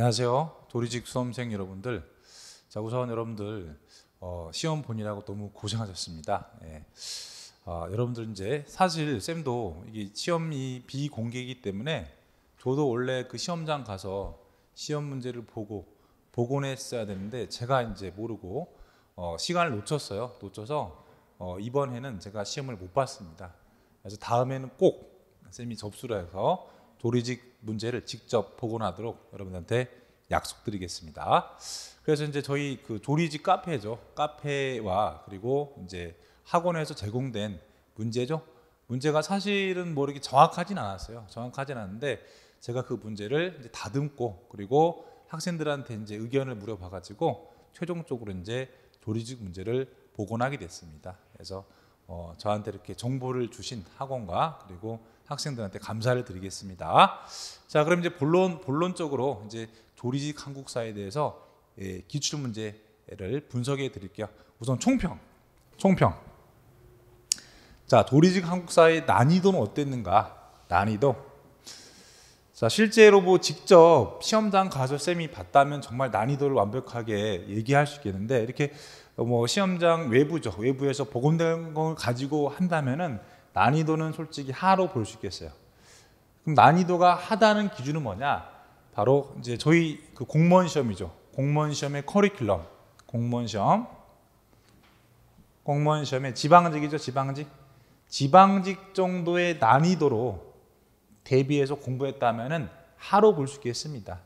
안녕하세요. 도리직 수험생 여러분들. 자, 우선 여러분들 어, 시험 본이라고 너무 고생하셨습니다. 예. 어, 여러분들 이제 사실 쌤도 이게 시험이 비공개이기 때문에 저도 원래 그 시험장 가서 시험 문제를 보고 복원했어야 되는데 제가 이제 모르고 어, 시간을 놓쳤어요. 놓쳐서 어, 이번 해는 제가 시험을 못 봤습니다. 그래서 다음에는 꼭 쌤이 접수를 해서 도리직 문제를 직접 복원하도록 여러분한테 약속드리겠습니다. 그래서 이제 저희 그 조리지 카페죠. 카페와 그리고 이제 학원에서 제공된 문제죠. 문제가 사실은 뭐 이렇게 정확하진 않았어요. 정확하진 않은데 제가 그 문제를 다듬고 그리고 학생들한테 이제 의견을 물어봐가지고 최종적으로 이제 조리직 문제를 복원하게 됐습니다. 그래서 어, 저한테 이렇게 정보를 주신 학원과 그리고 학생들한테 감사를 드리겠습니다. 자, 그럼 이제 본론 본론적으로 이제 조리직 한국사에 대해서 예, 기출 문제를 분석해 드릴게요. 우선 총평. 총평. 자, 조리직 한국사의 난이도는 어땠는가? 난이도. 자, 실제로 뭐 직접 시험장 가서 쌤이 봤다면 정말 난이도를 완벽하게 얘기할 수 있겠는데 이렇게 뭐 시험장 외부죠. 외부에서 복원된 걸 가지고 한다면은 난이도는 솔직히 하로 볼 수 있겠어요. 그럼 난이도가 하다는 기준은 뭐냐? 바로 이제 저희 그 공무원 시험이죠. 공무원 시험의 커리큘럼, 공무원 시험, 공무원 시험의 지방직이죠. 지방직, 지방직 정도의 난이도로 대비해서 공부했다면은 하로 볼 수 있겠습니다.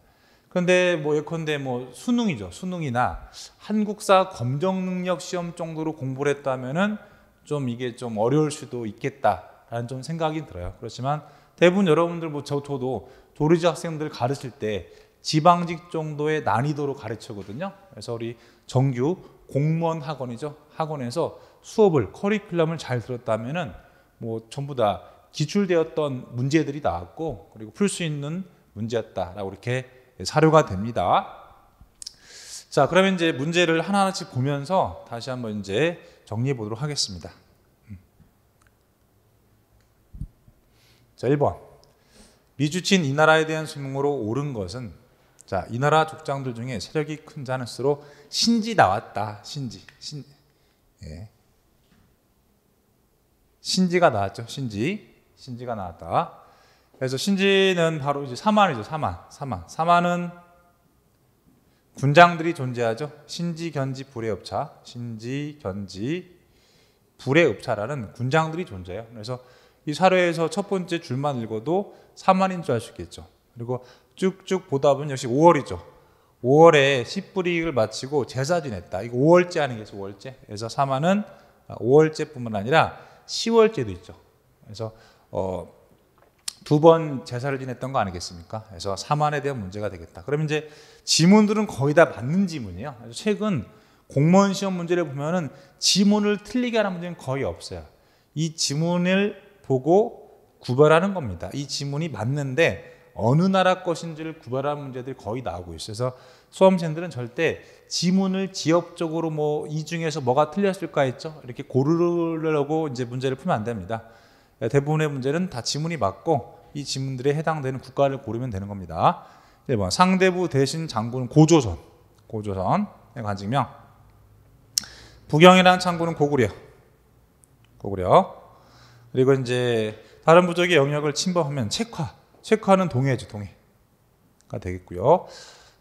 그런데 뭐 예컨대 뭐 수능이죠. 수능이나 한국사 검정 능력 시험 정도로 공부를 했다면은 좀 이게 좀 어려울 수도 있겠다라는 좀 생각이 들어요. 그렇지만 대부분 여러분들 뭐 저, 저도 조리지 학생들 가르칠 때 지방직 정도의 난이도로 가르치거든요. 그래서 우리 정규 공무원 학원이죠. 학원에서 수업을 커리큘럼을 잘 들었다면은 뭐 전부 다 기출되었던 문제들이 나왔고 그리고 풀 수 있는 문제였다라고 이렇게 사료가 됩니다. 자, 그러면 이제 문제를 하나하나씩 보면서 다시 한번 이제 정리해 보도록 하겠습니다. 자, 1번. 미주친 이 나라에 대한 수명으로 옳은 것은 자, 이 나라 족장들 중에 세력이 큰 자는 수로 신지 나왔다. 신지. 신 예. 신지가 나왔죠. 신지. 신지가 나왔다. 그래서 신지는 바로 이제 사만이죠. 사만. 사만. 사만은 군장들이 존재하죠. 신지 견지 불의업차. 신지 견지 불의업차라는 군장들이 존재해요. 그래서 이 사례에서 첫 번째 줄만 읽어도 4만인 줄 알 수 있겠죠. 그리고 쭉쭉 보다 보면 역시 5월이죠. 5월에 1 0불리익을 마치고 제사 지냈다. 이거 5월째 하는 게어요 5월째. 그래서 사만은 5월째뿐만 아니라 10월째도 있죠. 그래서 어, 두번 제사를 지냈던 거 아니겠습니까? 그래서 사만에 대한 문제가 되겠다. 그러면 이제 지문들은 거의 다 맞는 지문이에요. 최근 공무원 시험 문제를 보면은 지문을 틀리게 하는 문제는 거의 없어요. 이 지문을 보고 구별하는 겁니다. 이 지문이 맞는데 어느 나라 것인지를 구별하는 문제들이 거의 나오고 있어요. 그래서 수험생들은 절대 지문을 지역적으로 뭐 이 중에서 뭐가 틀렸을까 했죠. 이렇게 고르려고 이제 문제를 풀면 안 됩니다. 대부분의 문제는 다 지문이 맞고 이 지문들에 해당되는 국가를 고르면 되는 겁니다. 1번 상대부 대신 장군 고조선, 고조선 관직명. 부경이라는 창군은 고구려, 고구려. 그리고 이제 다른 부족의 영역을 침범하면 체화 책화는 동해죠, 동해가 되겠고요.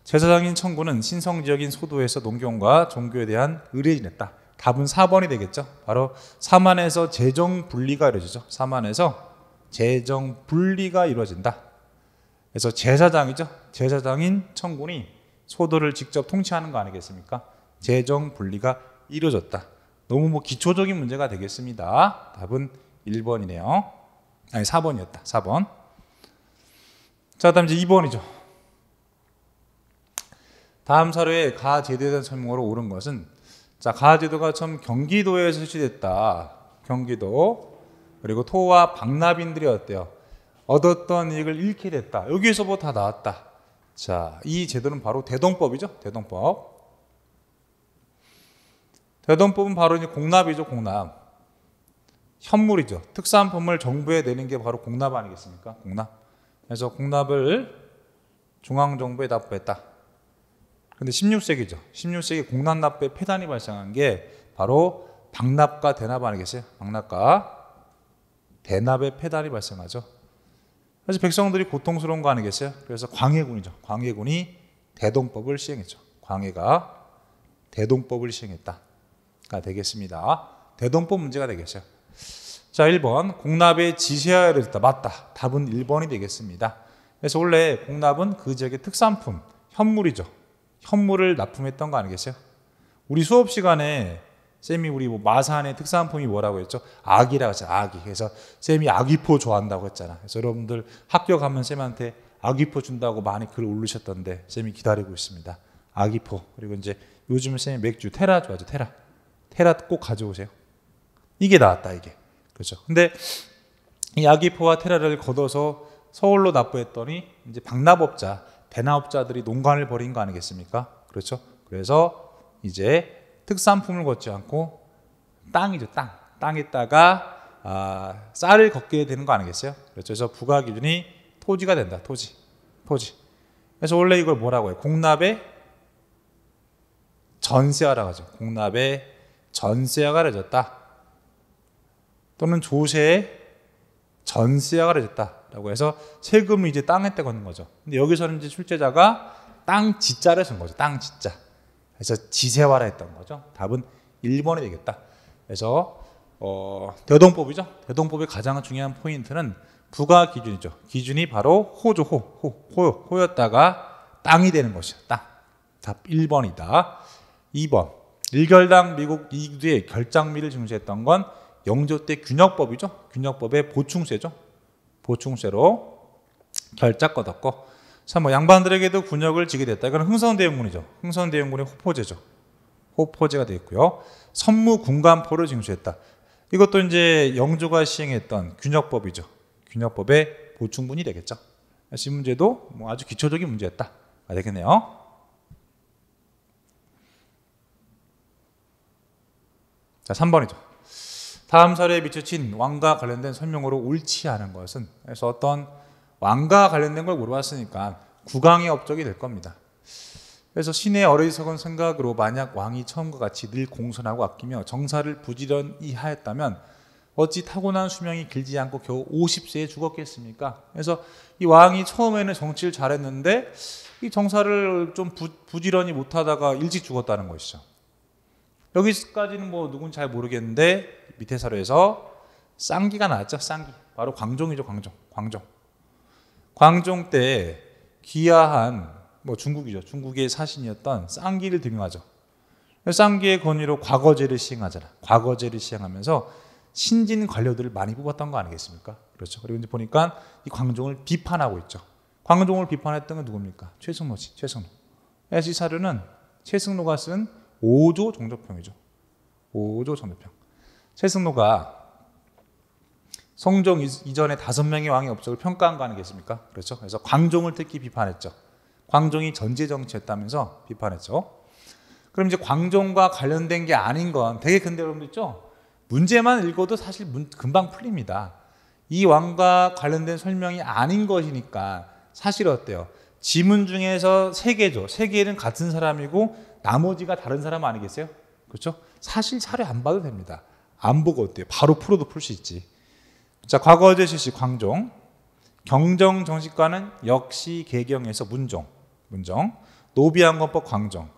제사장인 청구는 신성 지인 소도에서 농경과 종교에 대한 의뢰를 냈다. 답은 4번이 되겠죠. 바로 사만에서 재정 분리가 이루어지죠. 사만에서 재정 분리가 이루어진다. 그래서 제사장이죠. 제사장인 청군이 소도를 직접 통치하는 거 아니겠습니까? 재정 분리가 이루어졌다. 너무 뭐 기초적인 문제가 되겠습니다. 답은 1번이네요. 아니 4번이었다. 4번. 자, 다음 이제 2번이죠. 다음 사료에 가 제도에 대한 설명으로 옳은 것은 자, 가 제도가 처음 경기도에 실시됐다. 경기도 그리고 토와 박납인들이 어때요? 얻었던 이익을 잃게 됐다. 여기에서부터 다 나왔다. 자, 이 제도는 바로 대동법이죠. 대동법. 대동법은 바로 이제 공납이죠. 공납. 현물이죠. 특산품을 정부에 내는 게 바로 공납 아니겠습니까? 공납. 그래서 공납을 중앙정부에 납부했다. 근데 16세기죠. 16세기 공납납부의 폐단이 발생한 게 바로 박납과 대납 아니겠어요? 박납과 대납의 폐단이 발생하죠. 그래서 백성들이 고통스러운 거 아니겠어요? 그래서 광해군이죠. 광해군이 대동법을 시행했죠. 광해가 대동법을 시행했다가 되겠습니다. 대동법 문제가 되겠어요. 자, 1번. 공납의 지시하여 듣다 맞다. 답은 1번이 되겠습니다. 그래서 원래 공납은 그 지역의 특산품, 현물이죠. 현물을 납품했던 거 아니겠어요? 우리 수업 시간에 쌤이 우리 뭐 마산의 특산품이 뭐라고 했죠? 아기라고 했잖아. 아기. 그래서 쌤이 아기포 좋아한다고 했잖아. 그래서 여러분들 학교 가면 쌤한테 아기포 준다고 많이 글을 올리셨던데 쌤이 기다리고 있습니다. 아기포. 그리고 이제 요즘 쌤이 맥주 테라 좋아하죠. 테라. 테라 꼭 가져오세요. 이게 나왔다 이게. 그죠. 근데 이기포와 테라를 걷어서 서울로 납부했더니 이제 박납업자, 배납업자들이 농간을 벌인 거 아니겠습니까? 그렇죠. 그래서 이제 특산품을 걷지 않고 땅이죠, 땅. 땅에다가 아, 쌀을 걷게 되는 거 아니겠어요? 그렇죠. 그래서 부가 기준이 토지가 된다. 토지, 토지. 그래서 원래 이걸 뭐라고 해요? 공납의 전세화라고 하죠. 공납의 전세화가 되졌다. 또는 조세의 전세가 그려졌다라고 해서 세금을 이제 땅에 떼 걷는 거죠. 근데 여기서는 이제 출제자가 땅 지자를 쓴 거죠. 땅 지자. 그래서 지세화라 했던 거죠. 답은 1번이 되겠다. 그래서 어, 대동법이죠. 대동법의 가장 중요한 포인트는 부가 기준이죠. 기준이 바로 호조 호, 호, 호 호였다가 땅이 되는 것이야. 땅. 답 1번이다. 2번. 일결당 미국 이두의 결장미를 중시했던 건 영조 때 균역법이죠. 균역법의 보충세죠. 보충세로 결작권 얻고 3번 뭐 양반들에게도 군역을 지게 됐다. 이건 흥선대원군이죠. 흥선대원군의 호포제죠. 호포제가 되겠고요. 선무군관포를 징수했다. 이것도 이제 영조가 시행했던 균역법이죠. 균역법의 보충분이 되겠죠. 이 문제도 뭐 아주 기초적인 문제였다. 아, 되겠네요. 자, 3번이죠. 다음 설에 비춰진 왕과 관련된 설명으로 옳지 않은 것은 그래서 어떤 왕과 관련된 걸 물어봤으니까 국왕의 업적이 될 겁니다. 그래서 신의 어리석은 생각으로 만약 왕이 처음과 같이 늘 공손하고 아끼며 정사를 부지런히 하였다면 어찌 타고난 수명이 길지 않고 겨우 50세에 죽었겠습니까? 그래서 이 왕이 처음에는 정치를 잘했는데 이 정사를 좀 부, 지런히 못하다가 일찍 죽었다는 것이죠. 여기까지는 뭐 누군 잘 모르겠는데 밑에 사료에서 쌍기가 나왔죠. 쌍기. 바로 광종이죠. 광종. 광종. 광종 때 귀하한 뭐 중국이죠. 중국의 사신이었던 쌍기를 등용하죠. 쌍기의 권위로 과거제를 시행하잖아. 과거제를 시행하면서 신진 관료들을 많이 뽑았던 거 아니겠습니까? 그렇죠. 그리고 이제 보니까 이 광종을 비판하고 있죠. 광종을 비판했던 건 누굽니까? 최승로 씨, 최승로. 이 사료는 최승로가 쓴 5조 종조평이죠. 5조 종조평. 최승로가 성종 이전에 다섯 명의 왕의 업적을 평가한 거 아니겠습니까? 그렇죠. 그래서 광종을 특히 비판했죠. 광종이 전제 정치했다면서 비판했죠. 그럼 이제 광종과 관련된 게 아닌 건 되게 근데 여러분 있죠? 문제만 읽어도 사실 금방 풀립니다. 이 왕과 관련된 설명이 아닌 것이니까 사실 어때요? 지문 중에서 세 개죠. 세 개는 같은 사람이고 나머지가 다른 사람 아니겠어요? 그렇죠? 사실 차례 안 봐도 됩니다. 안 보고 어때요? 바로 풀어도 풀 수 있지. 자, 과거제 실시 광종. 경정 정식과는 역시 개경에서 문종. 문정. 노비안검법 광정.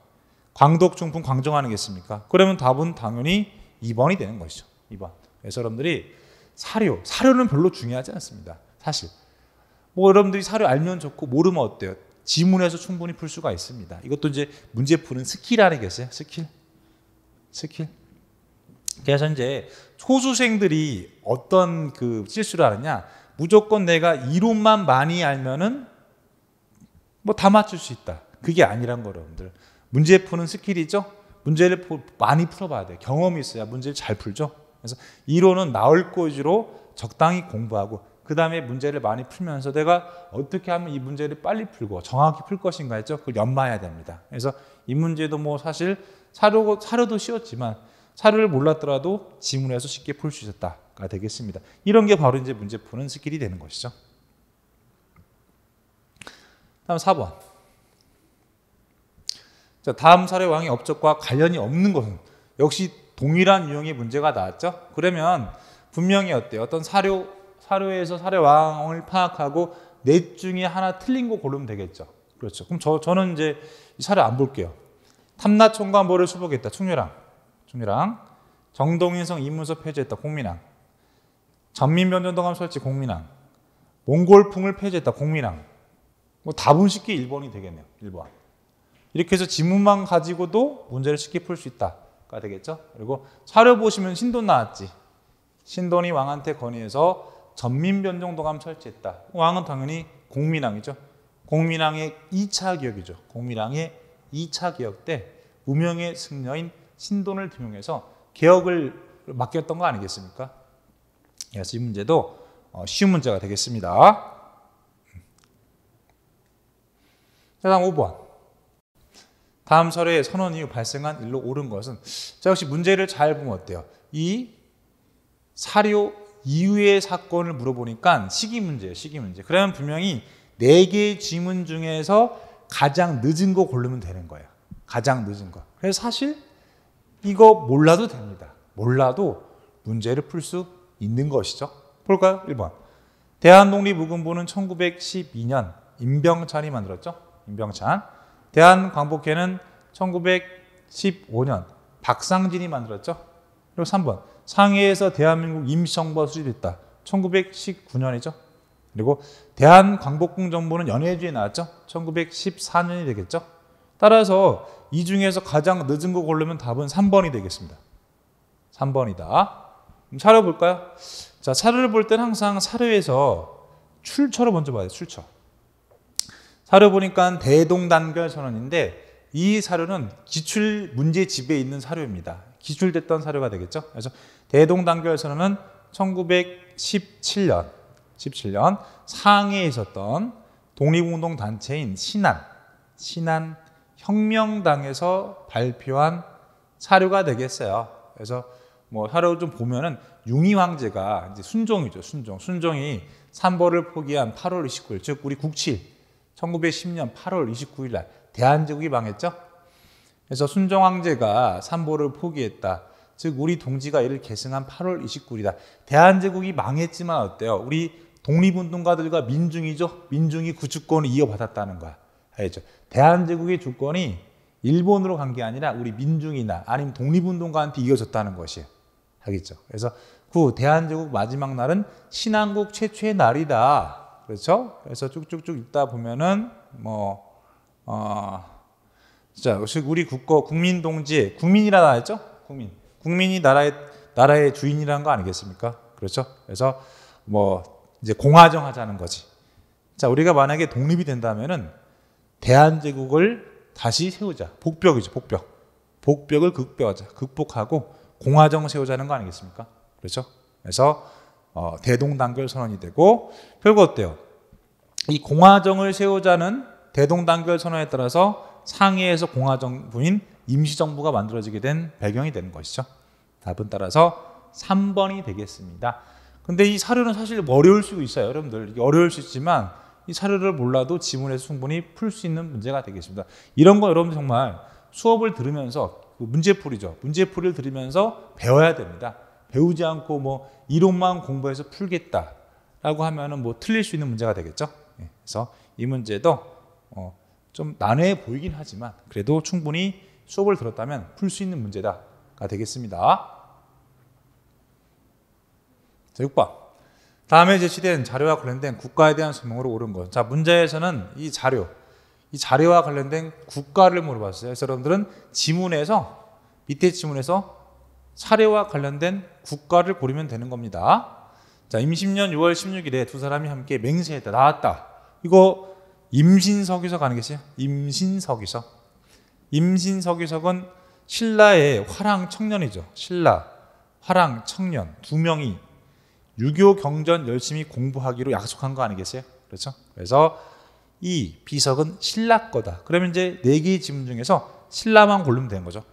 광독 중풍 광정하는 게습니까 그러면 답은 당연히 2번이 되는 것이죠. 2번. 여러분들이 사료, 사료는 별로 중요하지 않습니다. 사실. 뭐 여러분들이 사료 알면 좋고 모르면 어때요? 지문에서 충분히 풀 수가 있습니다. 이것도 이제 문제 푸는 스킬 안에 계세요? 스킬? 스킬? 그래서 이제 초수생들이 어떤 그 실수를 하느냐 무조건 내가 이론만 많이 알면은 뭐 다 맞출 수 있다 그게 아니란 거예요 여러분들 문제 푸는 스킬이죠 문제를 많이 풀어봐야 돼요 경험이 있어야 문제를 잘 풀죠 그래서 이론은 나올 곳으로 적당히 공부하고 그 다음에 문제를 많이 풀면서 내가 어떻게 하면 이 문제를 빨리 풀고 정확히 풀 것인가 했죠 그걸 연마해야 됩니다 그래서 이 문제도 뭐 사실 사료 사료도 쉬웠지만 사료를 몰랐더라도 지문에서 쉽게 풀 수 있었다가 되겠습니다. 이런 게 바로 이제 문제 푸는 스킬이 되는 것이죠. 다음 4번. 자, 다음 사례 왕의 업적과 관련이 없는 것은 역시 동일한 유형의 문제가 나왔죠. 그러면 분명히 어때요? 어떤 사료 사료에서 사료 왕을 파악하고 넷 중에 하나 틀린 거 고르면 되겠죠. 그렇죠. 그럼 저 저는 이제 이 사료 안 볼게요. 탐나총과 뭐를 수복했다. 충렬왕. 준비랑 정동인성 입문서 폐지했다 공민왕 전민변전동함 설치 공민왕 몽골풍을 폐지했다 공민왕 뭐 답은 쉽게 1번이 되겠네요 1번 이렇게 해서 지문만 가지고도 문제를 쉽게 풀 수 있다가 되겠죠 그리고 차려 보시면 신돈 나왔지 신돈이 왕한테 건의해서 전민변종도감 설치했다 왕은 당연히 공민왕이죠 공민왕의 2차 기억이죠 공민왕의 2차 기억 때 우명의 승려인 신돈을 등용해서 개혁을 맡겼던 거 아니겠습니까? 그래서 이 문제도 어, 쉬운 문제가 되겠습니다. 다음 5번. 다음 설의 선언 이후 발생한 일로 옳은 것은 자 역시 문제를 잘 보면 어때요? 이 사료 이후의 사건을 물어보니까 시기 문제예요. 시기 문제. 그러면 분명히 네 개의 지문 중에서 가장 늦은 거 고르면 되는 거예요. 가장 늦은 거. 그래서 사실 이거 몰라도 됩니다. 몰라도 문제를 풀 수 있는 것이죠. 볼까요? 1번. 대한독립우군부는 1912년 임병찬이 만들었죠. 임병찬. 대한광복회는 1915년 박상진이 만들었죠. 그리고 3번. 상해에서 대한민국 임시정부가 수립됐다. 1919년이죠. 그리고 대한광복공정부는 연해주에 나왔죠. 1914년이 되겠죠. 따라서 이 중에서 가장 늦은 거 고르면 답은 3번이 되겠습니다. 3번이다. 사료 볼까요? 자, 사료를 볼 땐 항상 사료에서 출처를 먼저 봐야 돼요. 출처. 사료 보니까 대동단결 선언인데 이 사료는 기출 문제집에 있는 사료입니다. 기출됐던 사료가 되겠죠. 그래서 대동단결 선언은 1917년 17년 상해에 있었던 독립운동 단체인 신안 신안 혁명당에서 발표한 사료가 되겠어요. 그래서 뭐 사료를 좀 보면은 융희 황제가 이제 순종이죠. 순종. 순종이 삼벌을 포기한 8월 29일, 즉 우리 국칠 1910년 8월 29일 날 대한제국이 망했죠. 그래서 순종 황제가 삼벌을 포기했다. 즉 우리 동지가 이를 계승한 8월 29일이다. 대한제국이 망했지만 어때요? 우리 독립운동가들과 민중이죠. 민중이 구축권을 이어받았다는 거야. 알겠죠? 대한제국의 주권이 일본으로 간 게 아니라 우리 민중이나 아니면 독립운동가한테 이어졌다는 것이에요. 겠죠 그래서 그 대한제국 마지막 날은 신한국 최초의 날이다. 그렇죠? 그래서 쭉쭉쭉 읽다 보면은 뭐 어, 자, 우리 국거 국민 동지 국민이라고 했죠? 국민. 국민이 나라의 나라의 주인이라는 거 아니겠습니까? 그렇죠? 그래서 뭐 이제 공화정 하자는 거지. 자, 우리가 만약에 독립이 된다면은 대한제국을 다시 세우자. 복벽이죠, 복벽. 복벽을 극복하자. 극복하고 공화정 세우자는 거 아니겠습니까? 그렇죠? 그래서 어, 대동단결 선언이 되고 결국 어때요? 이 공화정을 세우자는 대동단결 선언에 따라서 상해에서 공화정부인 임시정부가 만들어지게 된 배경이 되는 것이죠. 답은 따라서 3번이 되겠습니다. 근데 이 사료는 사실 어려울 수 있어요. 여러분들 어려울 수 있지만 이 사료를 몰라도 지문에서 충분히 풀 수 있는 문제가 되겠습니다. 이런 거 여러분 정말 수업을 들으면서 그 문제풀이죠. 문제풀이를 들으면서 배워야 됩니다. 배우지 않고 뭐 이론만 공부해서 풀겠다라고 하면은 뭐 틀릴 수 있는 문제가 되겠죠. 예, 그래서 이 문제도 어좀 난해해 보이긴 하지만 그래도 충분히 수업을 들었다면 풀 수 있는 문제다가 되겠습니다. 자, 6번. 다음에 제시된 자료와 관련된 국가에 대한 설명으로 옳은 것. 자, 문제에서는 이 자료, 이 자료와 관련된 국가를 물어봤어요. 그래서 여러분들은 지문에서 밑에 지문에서 사례와 관련된 국가를 고르면 되는 겁니다. 자, 임신년 6월 16일에 두 사람이 함께 맹세했다. 나왔다. 이거 임신서기서 가능겠어요? 임신서기서. 임신서기서는 신라의 화랑 청년이죠. 신라, 화랑 청년 두 명이 6.25 경전 열심히 공부하기로 약속한 거 아니겠어요? 그렇죠? 그래서 이 비석은 신라 거다. 그러면 이제 네개 지문 중에서 신라만 고르면 되는 거죠.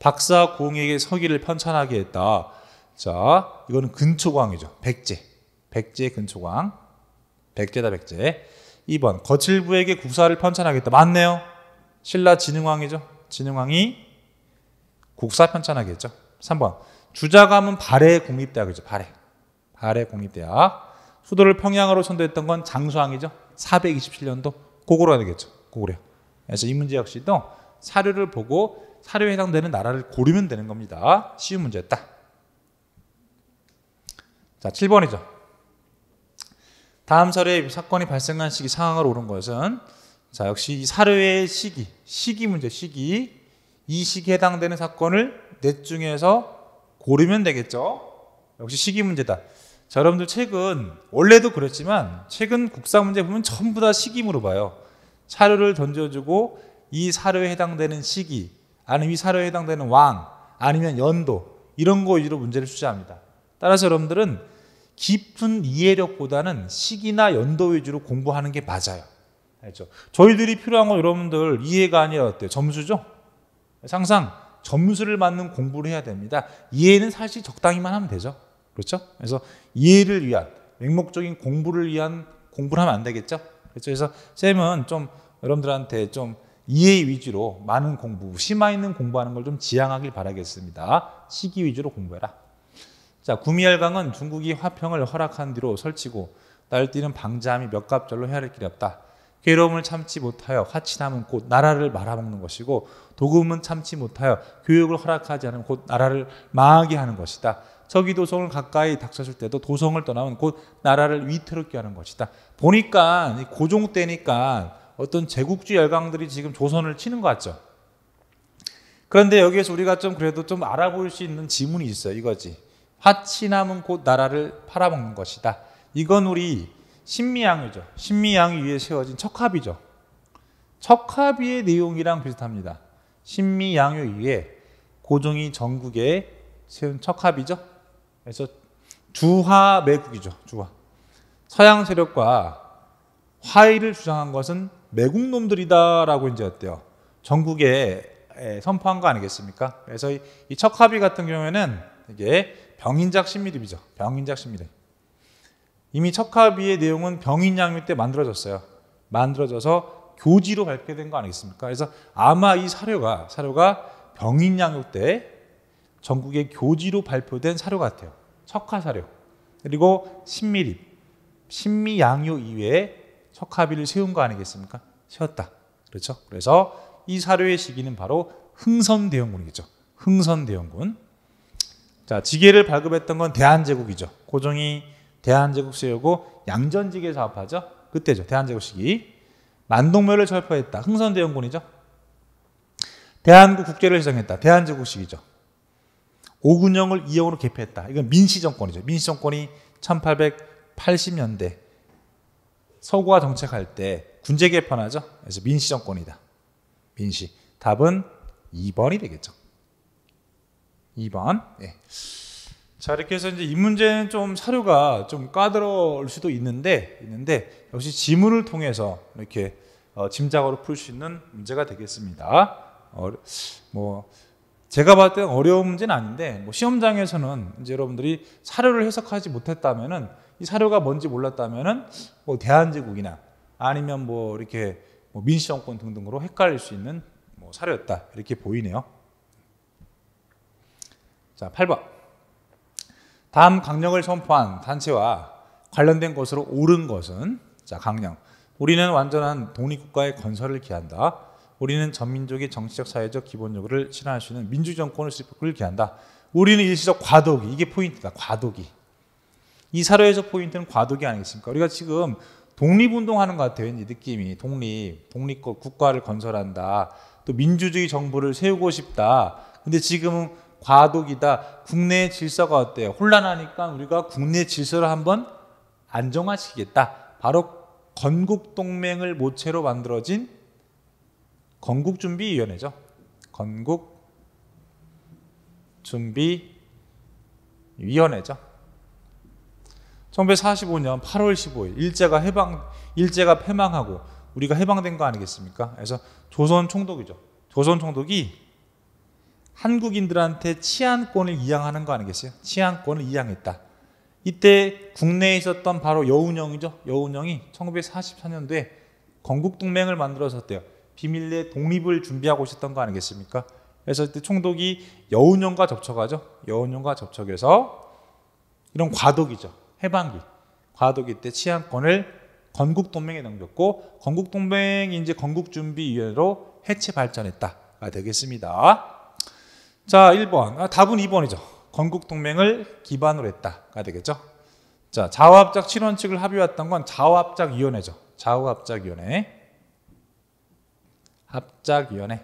박사 공에게 서기를 편찬하게 했다. 자, 이거는 근초광이죠. 백제. 백제 근초광. 백제다 백제. 2번 거칠부에게 국사를 편찬하겠다. 맞네요. 신라 진흥왕이죠. 진흥왕이 국사 편찬하겠죠. 3번 주자감은 발해 국립대학이죠. 발해. 아래 공립대학. 수도를 평양으로 선도했던 건 장수왕이죠. 427년도 고구려 되겠죠. 고구려. 그래서 이 문제 역시도 사료를 보고 사료에 해당되는 나라를 고르면 되는 겁니다. 쉬운 문제였다. 자, 7번이죠. 다음 설에 사건이 발생한 시기 상황을 오른 것은 자, 역시 이 사료의 시기, 시기 문제, 시기. 이 시기에 해당되는 사건을 넷 중에서 고르면 되겠죠. 역시 시기 문제다. 자, 여러분들 최근 원래도 그랬지만 최근 국사 문제 보면 전부 다 식임으로 봐요. 사료를 던져주고 이 사료에 해당되는 시기 아니면 이 사료에 해당되는 왕 아니면 연도 이런 거 위주로 문제를 수제합니다 따라서 여러분들은 깊은 이해력보다는 시기나 연도 위주로 공부하는 게 맞아요. 알죠? 저희들이 필요한 건 여러분들 이해가 아니라 어때요? 점수죠? 항상 점수를 맞는 공부를 해야 됩니다. 이해는 사실 적당히만 하면 되죠. 그렇죠? 그래서 이해를 위한 맹목적인 공부를 위한 공부를 하면 안 되겠죠? 그렇죠? 그래서 쌤은 좀 여러분들한테 좀 이해 위주로 많은 공부, 심화 있는 공부하는 걸 좀 지향하길 바라겠습니다. 시기 위주로 공부해라. 자, 구미열강은 중국이 화평을 허락한 뒤로 설치고 날뛰는 방자함이 몇 갑절로 헤아릴 길이 없다. 괴로움을 참지 못하여 화친함은 곧 나라를 말아먹는 것이고 도금은 참지 못하여 교육을 허락하지 않으면 곧 나라를 망하게 하는 것이다. 서기도성을 가까이 닥쳤을 때도 도성을 떠나면 곧 나라를 위태롭게 하는 것이다. 보니까 고종 때니까 어떤 제국주의 열강들이 지금 조선을 치는 것 같죠. 그런데 여기에서 우리가 좀 그래도 좀 알아볼 수 있는 지문이 있어요. 이거지. 화치남은 곧 나라를 팔아먹는 것이다. 이건 우리 신미양이죠. 신미양 위에 세워진 척합이죠. 척합의 내용이랑 비슷합니다. 신미양요 위에 고종이 전국에 세운 척합이죠. 그래서 주화 매국이죠. 주화. 서양 세력과 화의를 주장한 것은 매국 놈들이다라고 이제 어때요? 전국에 선포한 거 아니겠습니까? 그래서 이 척합이 같은 경우에는 이게 병인작 신미립이죠. 병인작 신미립. 이미 척합의 내용은 병인양립 때 만들어졌어요. 만들어져서 교지로 발표된 거 아니겠습니까? 그래서 아마 이 사료가 사료가 병인양육 때 전국의 교지로 발표된 사료 같아요. 척화 사료. 그리고 신미립, 신미양요 이외에 척화비를 세운 거 아니겠습니까? 세웠다. 그렇죠? 그래서 이 사료의 시기는 바로 흥선대원군이겠죠. 흥선대원군. 자, 지게를 발급했던 건 대한제국이죠. 고종이 대한제국 세우고 양전지게 사업하죠. 그때죠. 대한제국 시기. 만동묘를 철포했다. 흥선대원군이죠. 대한국 국제를 시정했다. 대한제국 시기죠. 오군영을 이영으로 개폐했다 이건 민시 정권이죠. 민시 정권이 1880년대 서구화 정책할 때 군제 개편하죠. 그래서 민시 정권이다. 민시. 답은 2번이 되겠죠. 2번. 예. 자 이렇게 해서 이제 이 문제는 좀 사료가 좀 까다로울 수도 있는데 있는데 역시 지문을 통해서 이렇게 어, 짐작으로 풀 수 있는 문제가 되겠습니다. 어, 뭐 제가 봤을 때는 어려운 문제는 아닌데 뭐 시험장에서는 이제 여러분들이 사료를 해석하지 못했다면은 이 사료가 뭔지 몰랐다면은 뭐 대한제국이나 아니면 뭐 이렇게 뭐민시정권 등등으로 헷갈릴 수 있는 뭐 사료였다 이렇게 보이네요. 자, 8번. 다음 강령을 선포한 단체와 관련된 것으로 옳은 것은 자, 강령. 우리는 완전한 독립국가의 건설을 기한다. 우리는 전민족의 정치적 사회적 기본 요구를 실현할 수 있는 민주 정권을 끌게 한다. 우리는 일시적 과도기 이게 포인트다. 과도기 이 사례에서 포인트는 과도기 아니겠습니까? 우리가 지금 독립운동하는 것 같아요. 이 느낌이 독립, 독립 국가를 건설한다. 또 민주주의 정부를 세우고 싶다. 근데 지금은 과도기다. 국내 질서가 어때? 혼란하니까 우리가 국내 질서를 한번 안정화시키겠다. 바로 건국 동맹을 모체로 만들어진 건국준비위원회죠. 건국준비위원회죠. 1945년 8월 15일 일제가 해방 일제가 패망하고 우리가 해방된 거 아니겠습니까? 그래서 조선 총독이죠. 조선 총독이 한국인들한테 치안권을 이양하는 거 아니겠어요? 치안권을 이양했다. 이때 국내에 있었던 바로 여운형이죠. 여운형이 1944년도에 건국동맹을 만들어졌대요. 비밀의 독립을 준비하고 있었던 거 아니겠습니까? 그래서 그때 총독이 여운형과 접촉하죠. 여운형과 접촉해서 이런 과도기죠. 해방기. 과도기 때 치안권을 건국동맹에 넘겼고 건국동맹이 이제 건국준비위원회로 해체 발전했다가 되겠습니다. 자, 1번. 아, 답은 2번이죠. 건국동맹을 기반으로 했다가 되겠죠. 자, 자화합작 7원칙을 합의했던 건 자화합작위원회죠. 자화합작위원회. 합작위원회.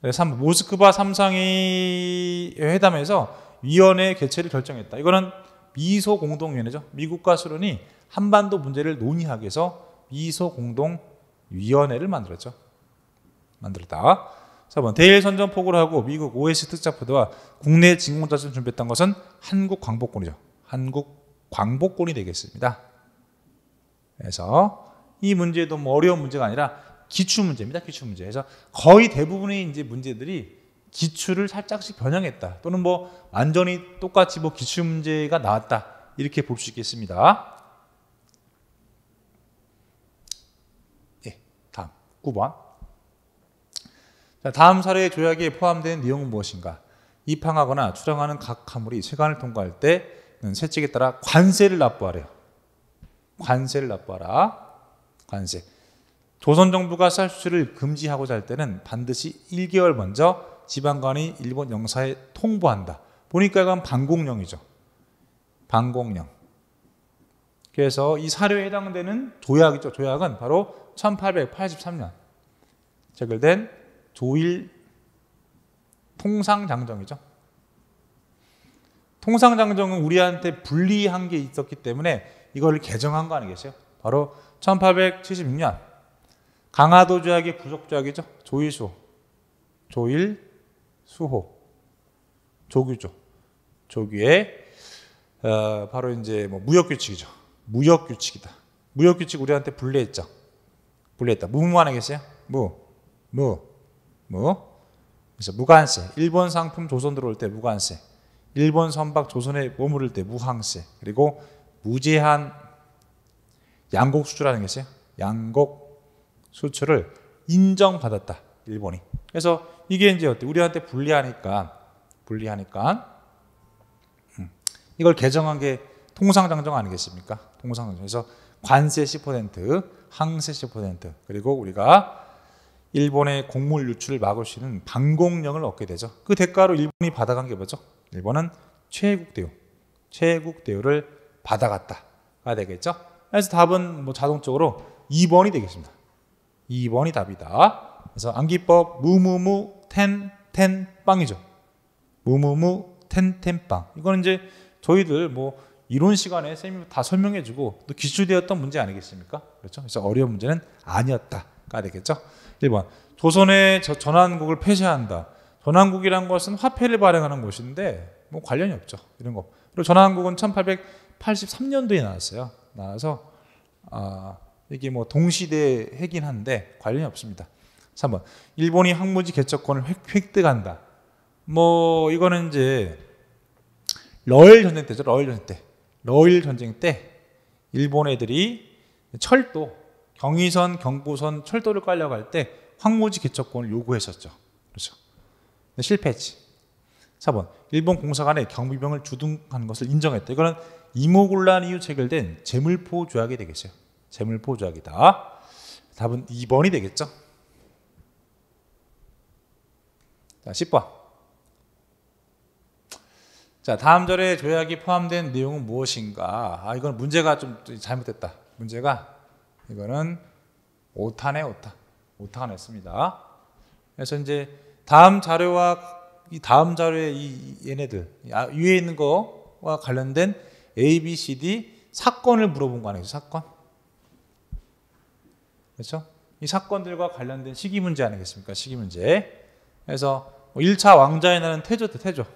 네, 모스크바 삼상의 회담에서 위원회 개최를 결정했다. 이거는 미소 공동위원회죠. 미국과 수련이 한반도 문제를 논의하기 위해서 미소 공동위원회를 만들었죠. 만들었다. 4번 뭐 대일 선전포고를 하고 미국 OS 특차부대와 국내 진공자수를 준비했던 것은 한국 광복군이죠. 한국 광복군이 되겠습니다. 그래서 이 문제도 뭐 어려운 문제가 아니라 기출 문제입니다. 기출 문제. 그래서 거의 대부분의 이제 문제들이 기출을 살짝씩 변형했다. 또는 뭐 완전히 똑같이 뭐 기출 문제가 나왔다. 이렇게 볼 수 있겠습니다. 예, 다음 9번. 자, 다음 사례 조약에 포함된 내용은 무엇인가? 입항하거나 출항하는 각 화물이 세관을 통과할 때는 세칙에 따라 관세를 납부하래요. 관세를 납부하라. 관세. 조선 정부가 쌀수를 금지하고자 할 때는 반드시 1개월 먼저 지방관이 일본 영사에 통보한다. 보니까 이건 반공령이죠. 반공령. 그래서 이 사료에 해당되는 조약이죠. 조약은 바로 1883년 체결된 조일 통상장정이죠. 통상장정은 우리한테 불리한 게 있었기 때문에 이걸 개정한 거 아니겠어요? 바로 1876년 강화도 조약이 부족 조약이죠. 조일수, 조일수호, 조규조, 조규의 어, 바로 이제 뭐 무역 규칙이죠. 무역 규칙이다. 무역 규칙 우리한테 불리했죠. 불리했다. 무무 하나 계세요? 무, 무, 무. 그래서 무관세. 일본 상품 조선 들어올 때 무관세. 일본 선박 조선에 머무를 때 무항세. 그리고 무제한 양곡 수주라는 게 있어요. 양곡 수출을 인정받았다. 일본이. 그래서 이게 이제 어때? 우리한테 불리하니까 불리하니까 음, 이걸 개정한 게 통상장정 아니겠습니까? 통상장정에서 관세 10%, 항세 10% 그리고 우리가 일본의 곡물 유출을 막을 수 있는 방공령을 얻게 되죠. 그 대가로 일본이 받아간 게 뭐죠? 일본은 최국 대우, 최국 대우를 받아갔다가 되겠죠. 그래서 답은 뭐 자동적으로 2번이 되겠습니다. 2번이 답이다. 그래서 암기법 무무무 텐텐 빵이죠. 무무무 텐텐 빵. 이거는 이제 저희들 뭐 이론 시간에 선생님이 다 설명해주고 또 기출되었던 문제 아니겠습니까? 그렇죠? 그래서 어려운 문제는 아니었다가 되겠죠. 1번 조선의 전환국을 폐쇄한다. 전환국이란 것은 화폐를 발행하는 곳인데 뭐 관련이 없죠. 이런 거. 그리고 전환국은 1883년도에 나왔어요. 나와서 아, 이게 뭐 동시대 해긴 한데 관련이 없습니다. 3번. 일본이 항모지 개척권을 획, 득한다뭐 이거는 이제 러일 전쟁 때죠. 러일 전쟁 때. 러일 전쟁 때 일본 애들이 철도 경의선, 경부선, 철도를 깔려갈 때 항모지 개척권을 요구했었죠. 그렇죠. 실패했지. 4번. 일본 공사관에 경비병을 주둔한 것을 인정했다. 이거는 이모굴란 이후 체결된 재물포 조약이 되겠어요. 재물 보조기다 답은 2번이 되겠죠. 자, 10번. 자, 다음 절에 조약이 포함된 내용은 무엇인가? 아, 이건 문제가 좀 잘못됐다. 문제가 이거는 오타네 오타. 오타가 냈습니다. 그래서 이제 다음 자료와 이 다음 자료에 이 얘네들 아, 위에 있는 거와 관련된 A, B, C, D 사건을 물어본 거 아니에요? 사건. 그렇죠? 이 사건들과 관련된 시기 문제 아니겠습니까? 시기 문제. 그래서 1차 왕자의 나는 태조 때 태조.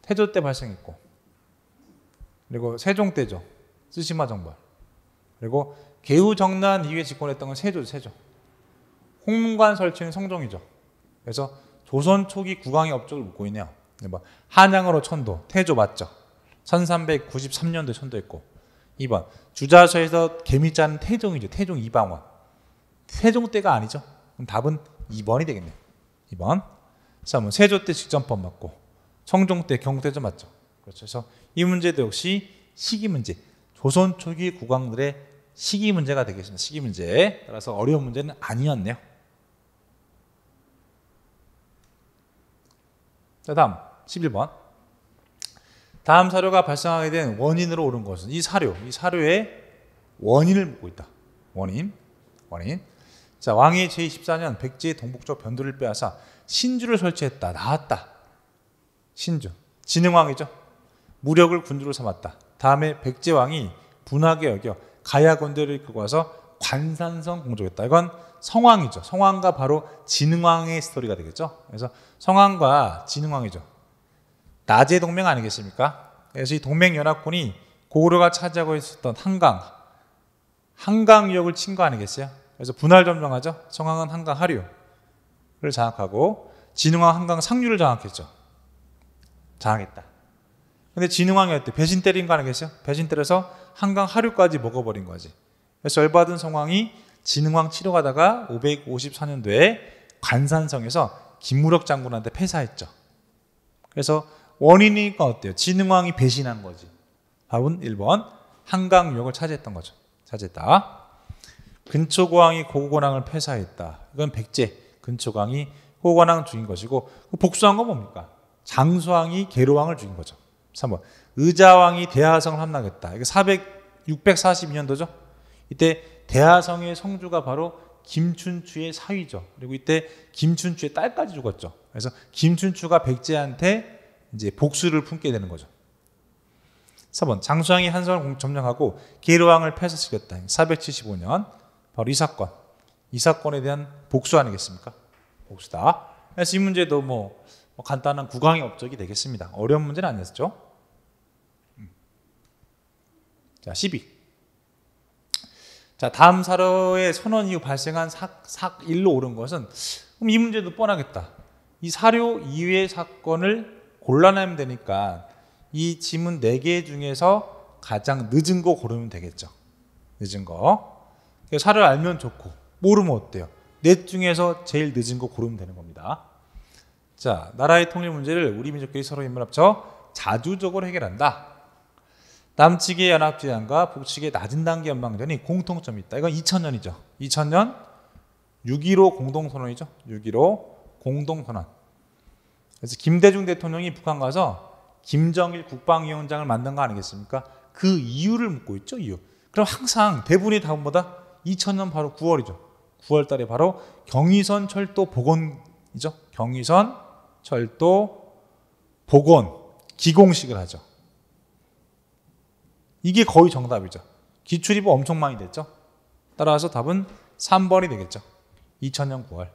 태조 때 발생했고. 그리고 세종 때죠. 쓰시마 정벌. 그리고 개우 정난 이후에 집권했던 건 세조죠, 세조. 홍문관 설치는 성종이죠. 그래서 조선 초기 국왕의 업적을 묻고 있네요. 뭐 한양으로 천도, 태조 맞죠? 1393년도에 천도했고. 2번 주자서에서 개미자는 태종이죠. 태종 이방원. 세종 때가 아니죠. 그럼 답은 2번이 되겠네요. 2번. 다음 세조 때 직전법 맞고 성종 때 경태조 맞죠. 그렇죠. 그래서 이 문제도 역시 시기 문제. 조선 초기 국왕들의 시기 문제가 되겠습니다. 시기 문제. 따라서 어려운 문제는 아니었네요. 자, 다음 11번. 다음 사료가 발생하게 된 원인으로 오른 것은 이 사료, 이 사료의 원인을 묻고 있다. 원인, 원인. 자, 왕이 제24년 백제의 동북쪽 변두리를 빼앗아 신주를 설치했다. 나왔다. 신주. 진흥왕이죠. 무력을 군주로 삼았다. 다음에 백제왕이 분하게 여겨 가야 건대를 이끌고 와서 관산성 공조했다. 이건 성왕이죠. 성왕과 바로 진흥왕의 스토리가 되겠죠. 그래서 성왕과 진흥왕이죠. 낮의 동맹 아니겠습니까? 그래서 이 동맹연합군이 고구려가 차지하고 있었던 한강, 한강 유역을 친 거 아니겠어요? 그래서 분할 점령하죠. 성황은 한강 하류를 장악하고 진흥왕 한강 상류를 장악했죠. 장악했다. 근데 진흥왕이 어때? 배신 때린 거 아니겠어요? 배신 때려서 한강 하류까지 먹어버린 거지. 그래서 열받은 성황이 진흥왕 치러가다가 554년도에 관산성에서 김무력 장군한테 패사했죠. 그래서 원인이니까 어때요? 진흥왕이 배신한 거지. 답은 1번 한강 유역을 차지했던 거죠. 차지했다. 근초고왕이 고고고항을 폐사했다. 이건 백제 근초고항이 호고왕항 죽인 것이고 그 복수한 건 뭡니까? 장수왕이 계로왕을 죽인 거죠. 3번 뭐 의자왕이 대하성을 함락했다. 이게 400 642년도죠. 이때 대하성의 성주가 바로 김춘추의 사위죠. 그리고 이때 김춘추의 딸까지 죽었죠. 그래서 김춘추가 백제한테 이제 복수를 품게 되는 거죠. 4번 뭐 장수왕이 한성을 점령하고 계로왕을 폐쇄시켰다. 475년 바로 이 사건. 이 사건에 대한 복수 아니겠습니까? 복수다. 그래서 이 문제도 뭐, 뭐 간단한 구강의 업적이 되겠습니다. 어려운 문제는 아니었죠. 음. 자, 12. 자, 다음 사료의 선언 이후 발생한 삭, 삭 1로 오른 것은 그럼 이 문제도 뻔하겠다. 이 사료 이외 사건을 골라내면 되니까 이 지문 4개 중에서 가장 늦은 거 고르면 되겠죠. 늦은 거. 살를 알면 좋고 모르면 어때요? 넷 중에서 제일 늦은 거 고르면 되는 겁니다. 자, 나라의 통일 문제를 우리 민족끼리 서로 힘을 합쳐 자주적으로 해결한다. 남측의 연합제한과 북측의 낮은 단계 연방전이 공통점이 있다. 이건 2000년이죠. 2000년 6.15 공동선언이죠. 6.15 공동선언. 그래서 김대중 대통령이 북한 가서 김정일 국방위원장을 만든 거 아니겠습니까? 그 이유를 묻고 있죠. 이유. 그럼 항상 대부분이 다음보다 2000년 바로 9월이죠. 9월 달에 바로 경의선 철도 복원이죠. 경의선 철도 복원 기공식을 하죠. 이게 거의 정답이죠. 기출입은 엄청 많이 됐죠. 따라서 답은 3번이 되겠죠. 2000년 9월.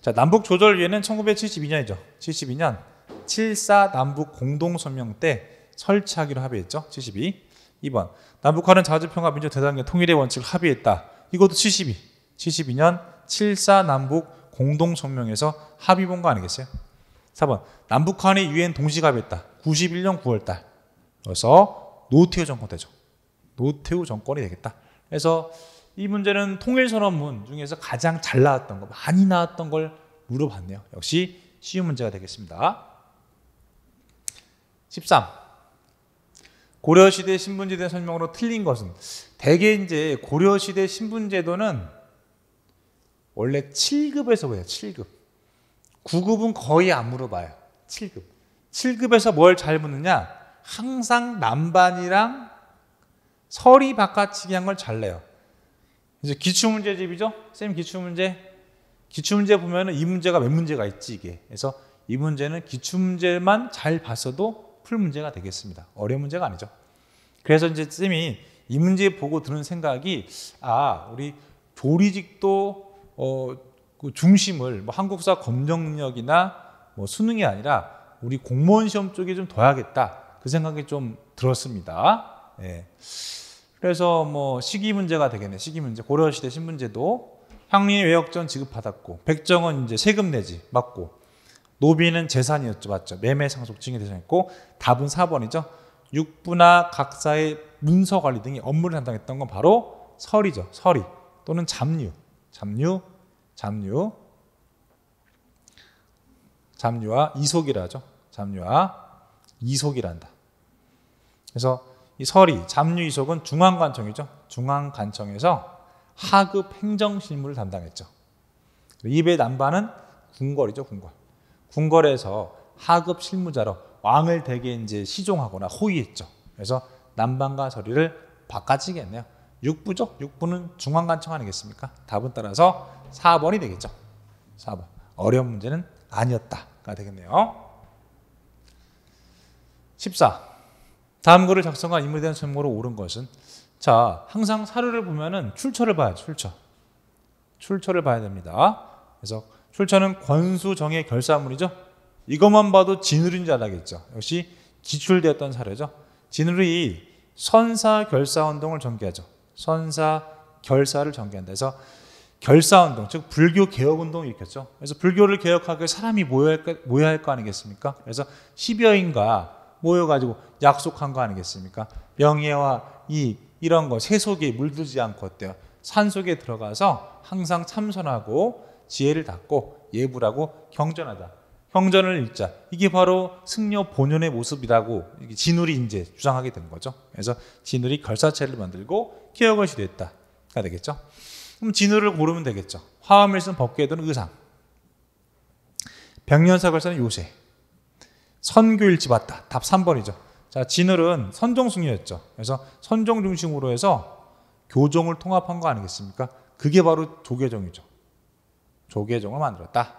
자, 남북 조절 위에는 1972년이죠. 72년 74 남북 공동 선명 때 설치하기로 합의했죠. 72. 2번 남북한은 자주평화 민족 대장의 통일의 원칙을 합의했다. 이것도 72. 72년 7사 남북 공동 성명에서 합의 본 거 아니겠어요? 4번 남북한이 유엔 동시 합의했다. 91년 9월 달. 그래서 노태우 정권 되죠. 노태우 정권이 되겠다. 그래서 이 문제는 통일 선언문 중에서 가장 잘 나왔던 거, 많이 나왔던 걸 물어봤네요. 역시 쉬운 문제가 되겠습니다. 13. 고려시대 신분제대 에한 설명으로 틀린 것은 대개 이제 고려시대 신분제도는 원래 7급에서 왜요? 7급. 9급은 거의 안 물어봐요. 7급. 7급에서 뭘 잘 묻느냐? 항상 남반이랑 서리 바깥치기 한 걸 잘 내요. 이제 기출문제집이죠? 쌤 기출문제. 기출문제 보면은 이 문제가 몇 문제가 있지, 이게. 그래서 이 문제는 기출문제만 잘 봤어도 풀 문제가 되겠습니다. 어려운 문제가 아니죠. 그래서 이제 쌤이 이 문제 보고 드는 생각이 아 우리 조리직도 어, 그 중심을 뭐 한국사 검정력이나 뭐 수능이 아니라 우리 공무원 시험 쪽에 좀 둬야겠다 그 생각이 좀 들었습니다. 예. 그래서 뭐 시기 문제가 되겠네. 시기 문제 고려시대 신문제도 향리 외역전 지급받았고 백정은 이제 세금 내지 맞고 노비는 재산이었죠. 맞죠? 매매 상속 증이대상했고 답은 4번이죠. 육부나 각사의 문서 관리 등이 업무를 담당했던 건 바로 설이죠. 설이 또는 잡류. 잡류, 잡류. 잡류와 이속이라 하죠. 잡류와 이속이란다 그래서 이 설이 잡류 이속은 중앙관청이죠. 중앙관청에서 하급 행정실무를 담당했죠. 입의 남반은 궁궐이죠, 궁궐. 궁궐에서 하급 실무자로 왕을 대게 이제 시종하거나 호위했죠. 그래서 남방과 서리를 바꿔지겠네요. 육부죠? 육부는 중앙관청 아니겠습니까? 답은 따라서 4번이 되겠죠. 4번. 어려운 문제는 아니었다가 되겠네요. 14. 다음 글을 작성한 인물에 대한 설명으로 옳은 것은 자, 항상 사료를 보면은 출처를 봐야죠. 출처. 출처를 봐야 됩니다. 그래서 출처는 권수정의 결사물이죠 이것만 봐도 진울인 줄 알겠죠. 역시 기출되었던 사례죠. 진울이 선사 결사 운동을 전개하죠. 선사 결사를 전개한다. 그래서 결사 운동, 즉 불교 개혁 운동을 일으켰죠. 그래서 불교를 개혁하기 위해 사람이 모여야 모여 할거 아니겠습니까? 그래서 1여인가 모여가지고 약속한 거 아니겠습니까? 명예와 이 이런 거세 속에 물들지 않고 어때요? 산 속에 들어가서 항상 참선하고 지혜를 닫고 예부라고 경전하다. 형전을 읽자. 이게 바로 승려 본연의 모습이라고 진울이 이제 주장하게 된 거죠. 그래서 진울이 결사체를 만들고 개혁을 시도했다가 되겠죠. 그럼 진울을 고르면 되겠죠. 화엄을 쓴 법궤도는 의상. 백년사걸 쓰는 요새. 선교일지 맞다. 답 3번이죠. 자, 진울은 선종숭이였죠. 그래서 선종 중심으로 해서 교종을 통합한 거 아니겠습니까? 그게 바로 조계종이죠. 조계종을 만들었다.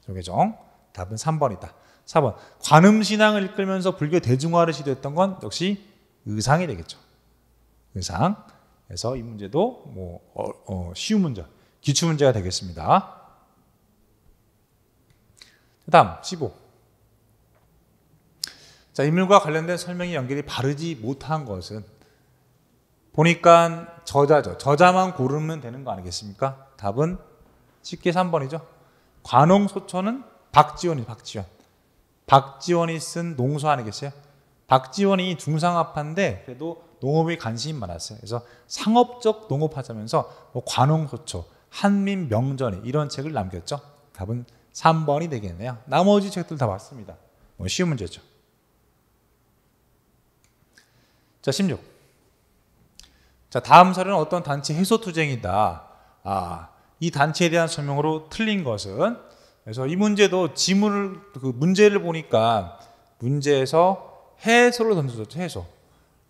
조계종. 답은 3번이다. 4번. 관음신앙을 이끌면서 불교 대중화를 시도했던 건 역시 의상이 되겠죠. 의상. 그래서 이 문제도 뭐 어, 어, 쉬운 문제, 기출 문제가 되겠습니다. 다음 15. 자 인물과 관련된 설명이 연결이 바르지 못한 것은 보니까 저자죠. 저자만 고르면 되는 거 아니겠습니까? 답은 쉽게 3번이죠. 관홍소초는 박지원이 박지원. 박지원이 쓴 농소 안에 계세요. 박지원이 중상업파인데 그래도 농업에 관심이 많았어요. 그래서 상업적 농업하자면서 뭐 관홍소초, 한민 명전에 이런 책을 남겼죠. 답은 3번이 되겠네요. 나머지 책들 다 맞습니다. 뭐 쉬운 문제죠. 자, 16. 자, 다음 사례는 어떤 단체 해소 투쟁이다. 아, 이 단체에 대한 설명으로 틀린 것은 그래서 이 문제도 지문을 그 문제를 보니까 문제에서 해소를 던져줬죠 해소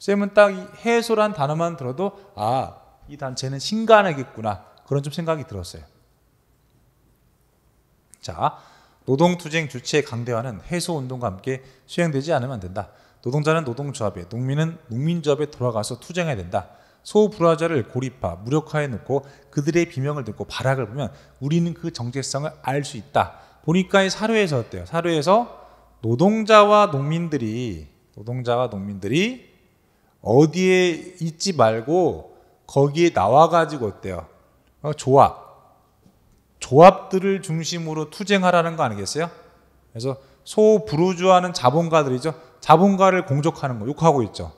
쌤은 딱 해소란 단어만 들어도 아 이 단체는 신간하겠구나 그런 좀 생각이 들었어요 자 노동투쟁 주체의 강대화는 해소운동과 함께 수행되지 않으면 안 된다 노동자는 노동조합에 농민은 농민조합에 돌아가서 투쟁해야 된다 소브라자를 고립화, 무력화해 놓고 그들의 비명을 듣고 발악을 보면 우리는 그 정체성을 알 수 있다. 보니까 이 사료에서 어때요? 사료에서 노동자와 농민들이 노동자와 농민들이 어디에 있지 말고 거기에 나와 가지고 어때요? 어, 조합 조합들을 중심으로 투쟁하라는 거 아니겠어요? 그래서 소부르주아는 자본가들이죠. 자본가를 공격하는 거 욕하고 있죠.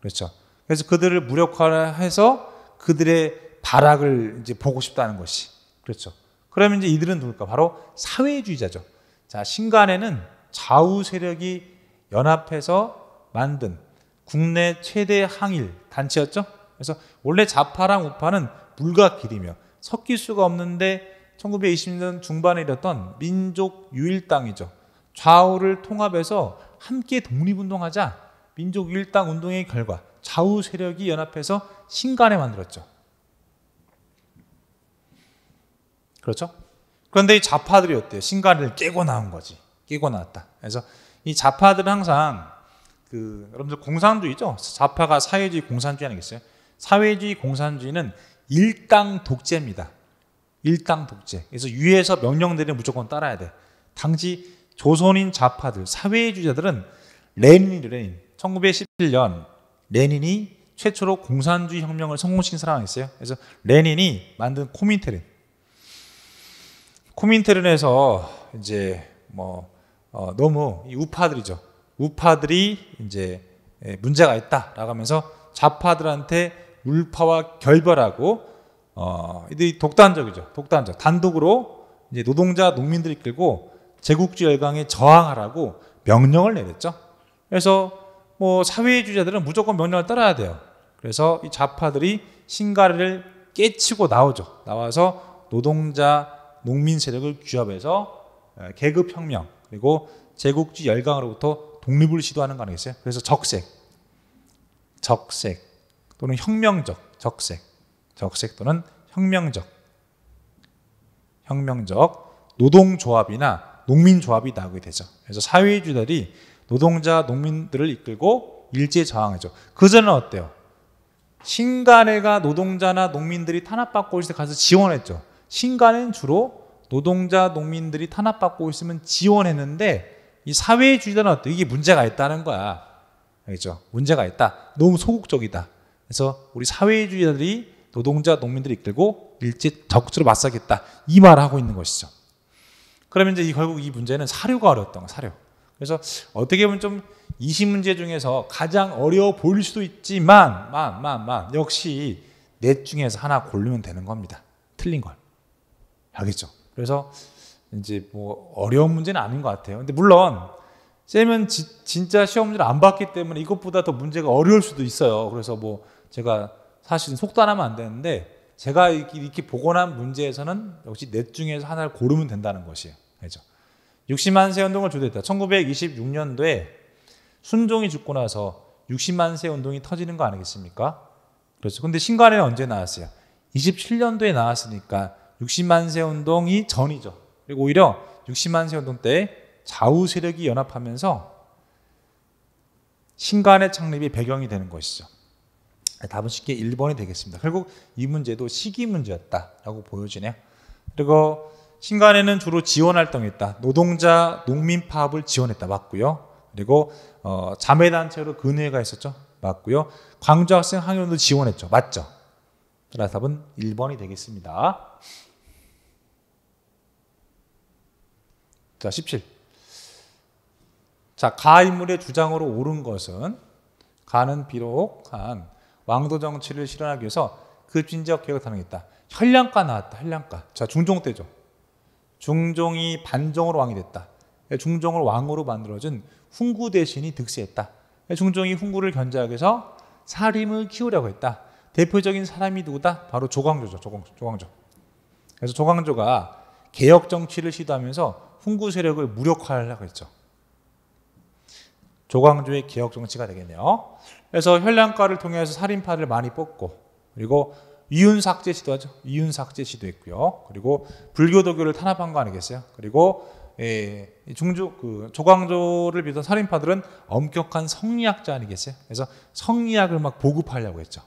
그렇죠. 그래서 그들을 무력화해서 그들의 발악을 이제 보고 싶다는 것이 그렇죠. 그러면 이제 이들은 누굴까? 바로 사회주의자죠. 자, 신간에는 좌우 세력이 연합해서 만든 국내 최대 항일 단체였죠. 그래서 원래 좌파랑 우파는 불가기이며 섞일 수가 없는데 1920년 중반에 일었던 민족 유일당이죠. 좌우를 통합해서 함께 독립운동하자 민족 유일당 운동의 결과 좌우 세력이 연합해서 신간에 만들었죠. 그렇죠? 그런데 이 좌파들이 어때요? 신간을 깨고 나온 거지. 깨고 나왔다. 그래서 이 좌파들은 항상 그 여러분들 공산주의죠. 좌파가 사회주의 공산주의 아니겠어요? 사회주의 공산주의는 일당 독재입니다. 일당 독재. 그래서 위에서 명령 내리 무조건 따라야 돼. 당시 조선인 좌파들, 사회주의자들은 레닌이 레닌. 1917년 레닌이 최초로 공산주의 혁명을 성공시킨 사람 아니었어요? 그래서 레닌이 만든 코민테른. 코민테른에서 이제 뭐 어, 너무 우파들이죠. 우파들이 이제 예, 문제가 있다라고 하면서 좌파들한테 울파와 결별하고 어, 이들이 독단적이죠. 독단적. 단독으로 이제 노동자 농민들이 끌고 제국주의 열강에 저항하라고 명령을 내렸죠. 그래서 뭐 사회주의자들은 무조건 명령을 따라야 돼요. 그래서 이 좌파들이 신가를 깨치고 나오죠. 나와서 노동자, 농민 세력을 규합해서 예, 계급 혁명 그리고 제국주의 열강으로부터 독립을 시도하는 거 아니겠어요? 그래서 적색, 적색 또는 혁명적, 적색, 적색 또는 혁명적, 혁명적 노동조합이나 농민조합이 나오게 되죠. 그래서 사회주의자들이 노동자, 농민들을 이끌고 일제에 저항하죠. 그전은 어때요? 신간회가 노동자나 농민들이 탄압받고 있을 때 가서 지원했죠. 신간회는 주로 노동자, 농민들이 탄압받고 있으면 지원했는데 이 사회주의자는 어때? 요 이게 문제가 있다는 거야. 알겠죠? 문제가 있다. 너무 소극적이다. 그래서 우리 사회주의자들이 노동자, 농민들을 이끌고 일제 적극적으로 맞서겠다. 이 말을 하고 있는 것이죠. 그러면 이제 결국 이 문제는 사료가 어려웠던 거 사료. 그래서 어떻게 보면 좀 20문제 중에서 가장 어려워 보일 수도 있지만 만, 만, 만 역시 넷 중에서 하나 고르면 되는 겁니다. 틀린 걸. 알겠죠? 그래서 이제 뭐 어려운 문제는 아닌 것 같아요. 근데 물론 쌤은 지, 진짜 시험 문안 봤기 때문에 이것보다 더 문제가 어려울 수도 있어요. 그래서 뭐 제가 사실은 속단하면 안 되는데 제가 이렇게, 이렇게 복원한 문제에서는 역시 넷 중에서 하나를 고르면 된다는 것이에요. 그렇죠? 60만세 운동을 주도했다. 1926년도에 순종이 죽고 나서 60만세 운동이 터지는 거 아니겠습니까? 그렇죠. 근데 신관에 언제 나왔어요? 27년도에 나왔으니까 60만세 운동이 전이죠. 그리고 오히려 60만세 운동 때 좌우 세력이 연합하면서 신간의 창립이 배경이 되는 것이죠. 답은 쉽게 1번이 되겠습니다. 결국 이 문제도 시기 문제였다라고 보여지네요. 그리고 신간에는 주로 지원 활동했다. 노동자, 농민 파업을 지원했다. 맞고요. 그리고 어, 자매 단체로 근회가 있었죠. 맞고요. 광주 학생 항연도 지원했죠. 맞죠? 따라서 답은 1번이 되겠습니다. 자, 17. 자, 가 인물의 주장으로 옳은 것은 가는 비록한 왕도 정치를 실현하기 위해서 급진적 개혁을 단행했다. 현량가 나왔다. 현량가. 자, 중종 때죠. 중종이 반정으로 왕이 됐다. 그러니까 중종을 왕으로 만들어준 훈구 대신이 득세했다. 그러니까 중종이 훈구를 견제하기 위해서 사림을 키우려고 했다. 대표적인 사람이 누구다? 바로 조광조죠. 조광조. 그래서 조광조가 개혁 정치를 시도하면서 훈구 세력을 무력화하려고 했죠. 조광조의 개혁 정치가 되겠네요. 그래서 현량과를 통해서 살인파를 많이 뽑고 그리고 이윤삭제 시도하죠. 이윤사 제 시도했고요. 그리고 불교도교를 탄압한 거 아니겠어요? 그리고 예, 중조 그 조광조를 비롯한 살인파들은 엄격한 성리학자 아니겠어요? 그래서 성리학을 막 보급하려고 했죠.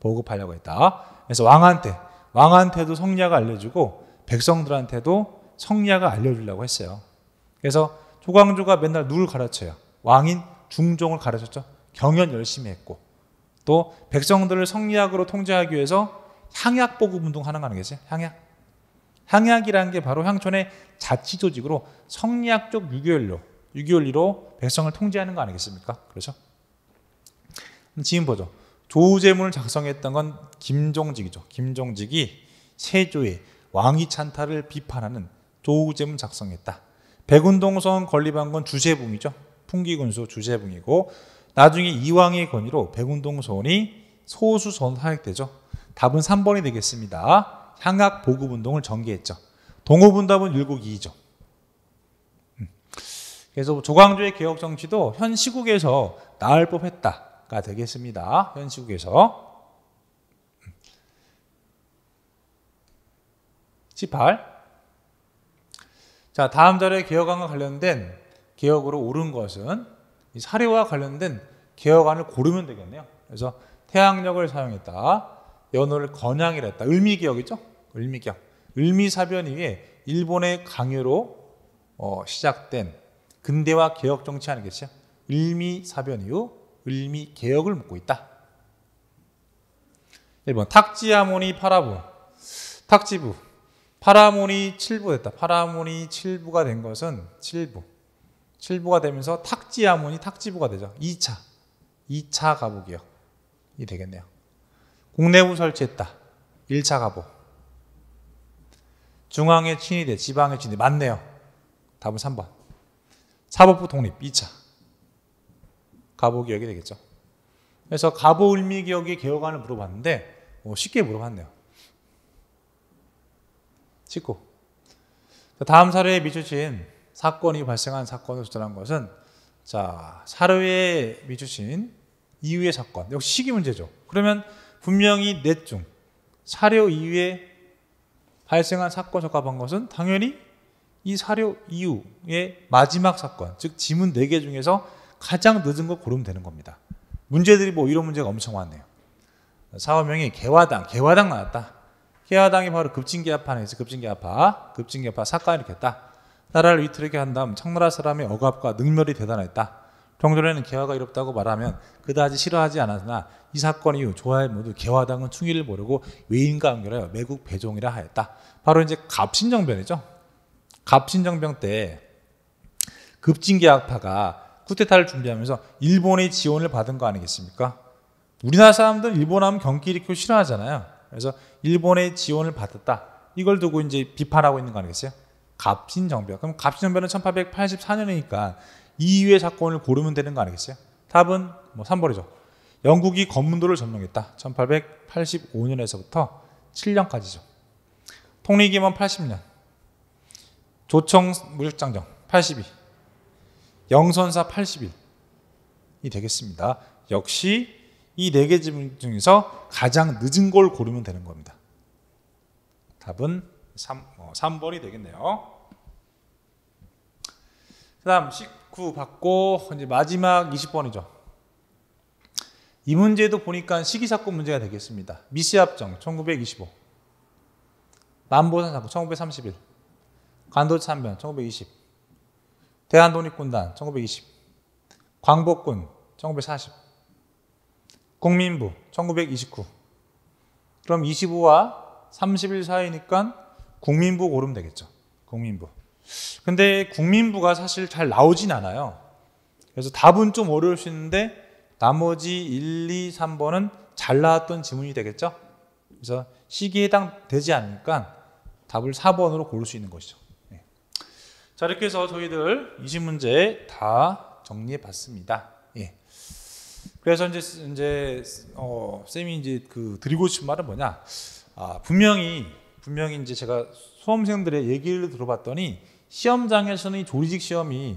보급하려고 했다. 그래서 왕한테 왕한테도 성리학을 알려주고 백성들한테도 성리학을 알려주려고 했어요. 그래서 조광조가 맨날 누굴 가르쳐요? 왕인 중종을 가르쳤죠. 경연 열심히 했고 또 백성들을 성리학으로 통제하기 위해서 향약 보급 운동하는 거 아니겠어요? 향약. 향약이라는 게 바로 향촌의 자치 조직으로 성리학적 유교연료, 유교연리로 백성을 통제하는 거 아니겠습니까? 그렇죠? 지금 보죠. 조우제문을 작성했던 건 김종직이죠. 김종직이 세조의 왕위 찬탈을 비판하는 조우제문 작성했다. 백운동성 건립한 건 주세붕이죠. 풍기군수 주세붕이고 나중에 이왕의 권위로 백운동 선이 소수선 사역되죠. 답은 3번이 되겠습니다. 향악 보급 운동을 전개했죠. 동호분답은 율곡이죠 음. 그래서 조광조의 개혁 정치도 현 시국에서 나을 법했다가 되겠습니다. 현 시국에서 18. 음. 자 다음 자료의 개혁안과 관련된 개혁으로 옳은 것은 사료와 관련된 개혁안을 고르면 되겠네요. 그래서 태양력을 사용했다. 연호를 건양이라 했다. 을미개혁이죠. 을미개혁. 을미사변이 위에 일본의 강요로 어, 시작된 근대화 개혁 정치 아니겠죠? 을미사변 이후 을미개혁을 묻고 있다. 1번 탁지하모니 파라부 탁지부 파라모니 칠부됐다. 파라모니 칠부가 된 것은 칠부 7부가 되면서 탁지 야문이 탁지부가 되죠. 2차. 2차 가복이요. 이 되겠네요. 국내부 설치했다. 1차 가복. 중앙의 친위대, 지방의 친위대. 맞네요. 답은 3번. 사법부 독립 2차. 가보 기억이 되겠죠. 그래서 가보 을미 기억의 개혁안을 물어봤는데 어, 쉽게 물어봤네요. 19. 다음 사례에 미주진 사건이 발생한 사건을 조달한 것은 자 사료에 미주신 이유의 사건 역시 시기 문제죠. 그러면 분명히 넷 중 사료 이후에 발생한 사건 적합한 것은 당연히 이 사료 이후의 마지막 사건, 즉 지문 4개 중에서 가장 늦은 걸 고르면 되는 겁니다. 문제들이 뭐 이런 문제가 엄청 많네요. 사업명이 개화당, 개화당 나왔다. 개화당이 바로 급진계파판에서 급진계파, 급진계파 사건 이렇게 했다. 나라를 위태롭게 한 다음 청나라 사람의 억압과 능멸이 대단했다. 종전에는 개화가 이롭다고 말하면 그다지 싫어하지 않았으나 이 사건 이후 조화의 모두 개화당은 충의를 모르고 외인과 연결하여 매국 배종이라 하였다. 바로 이제 갑신정변이죠. 갑신정변 때 급진개혁파가 쿠데타를 준비하면서 일본의 지원을 받은 거 아니겠습니까? 우리나라 사람들은 일본 하면 경기 일으키고 싫어하잖아요. 그래서 일본의 지원을 받았다. 이걸 두고 이제 비판하고 있는 거 아니겠어요? 갑신정변. 그럼 갑신정변은 1884년이니까 이외 사건을 고르면 되는 거 아니겠어요? 답은 뭐 3번이죠. 영국이 검문도를 점령했다. 1885년에서부터 7년까지죠. 통일기원 80년. 조청 무역장정 82. 영선사 81이 되겠습니다. 역시 이 네개 중에서 가장 늦은 걸 고르면 되는 겁니다. 답은 3, 어, 번이 되겠네요. 그다음 19 받고 이제 마지막 20번이죠. 이 문제도 보니까 시기 사건 문제가 되겠습니다. 미시합정 1925, 만보산 사건 1931, 관도 참변 1920, 대한독립군단 1920, 광복군 1940, 국민부 1929. 그럼 25와 31 사이니까 국민부 고르면 되겠죠. 국민부. 근데 국민부가 사실 잘 나오진 않아요. 그래서 답은 좀 어려울 수 있는데 나머지 1, 2, 3번은 잘 나왔던 지문이 되겠죠? 그래서 시기에 해당되지 않으니까 답을 4번으로 고를 수 있는 것이죠. 네. 자, 이렇게 해서 저희들 20문제 다 정리해 봤습니다. 예. 그래서 이제, 이제, 어, 쌤이 이제 그 드리고 싶은 말은 뭐냐. 아, 분명히, 분명히 이제 제가 수험생들의 얘기를 들어봤더니 시험장에서는 이 조리직 시험이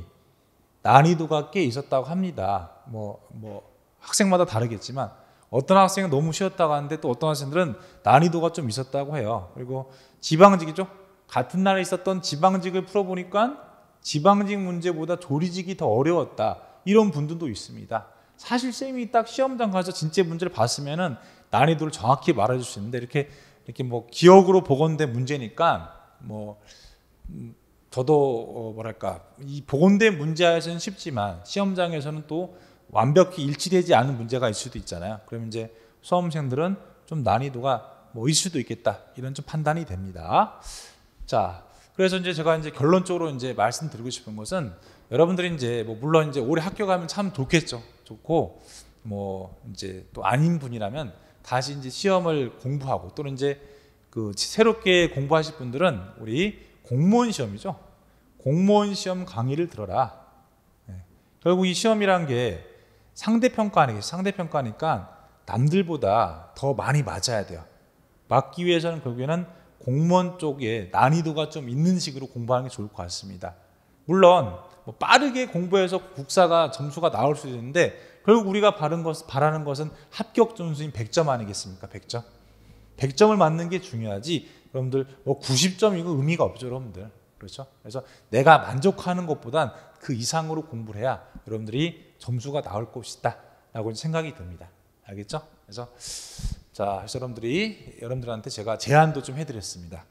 난이도가 꽤 있었다고 합니다. 뭐, 뭐, 학생마다 다르겠지만 어떤 학생은 너무 쉬웠다고 하는데 또 어떤 학생들은 난이도가 좀 있었다고 해요. 그리고 지방직이죠. 같은 날에 있었던 지방직을 풀어보니까 지방직 문제보다 조리직이 더 어려웠다. 이런 분들도 있습니다. 사실 쌤이 딱 시험장 가서 진짜 문제를 봤으면은 난이도를 정확히 말해줄 수 있는데 이렇게 이렇게 뭐 기억으로 보건대 문제니까 뭐 음, 더더 어, 뭐랄까 이 보건대 문제에서는 쉽지만 시험장에서는 또 완벽히 일치되지 않은 문제가 있을 수도 있잖아요. 그럼 이제 수험생들은 좀 난이도가 뭐일 수도 있겠다 이런 좀 판단이 됩니다. 자, 그래서 이제 제가 이제 결론적으로 이제 말씀드리고 싶은 것은 여러분들이 이제 뭐 물론 이제 올해 학교 가면 참 좋겠죠. 좋고 뭐 이제 또 아닌 분이라면 다시 이제 시험을 공부하고 또는 이제 그 새롭게 공부하실 분들은 우리 공무원 시험이죠. 공무원 시험 강의를 들어라. 네. 결국 이 시험이란 게 상대평가 아니겠어요. 상대평가니까 남들보다 더 많이 맞아야 돼요. 맞기 위해서는 결국에는 공무원 쪽에 난이도가 좀 있는 식으로 공부하는 게 좋을 것 같습니다. 물론 뭐 빠르게 공부해서 국사가 점수가 나올 수 있는데 결국 우리가 바른 것, 바라는 것은 합격 점수인 100점 아니겠습니까? 100점. 100점을 맞는 게 중요하지 여러분들 뭐 90점이고 의미가 없죠 여러분들 그렇죠? 그래서 내가 만족하는 것보단 그 이상으로 공부를 해야 여러분들이 점수가 나올 것이다 라고 생각이 듭니다 알겠죠? 그래서 자 여러분들이 여러분들한테 제가 제안도 좀 해드렸습니다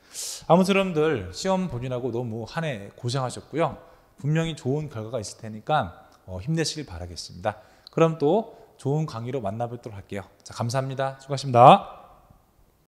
아무튼 여러분들 시험 본인하고 너무 한해 고생하셨고요 분명히 좋은 결과가 있을 테니까 어, 힘내시길 바라겠습니다 그럼 또 좋은 강의로 만나뵙도록 할게요 자 감사합니다 수고하십니다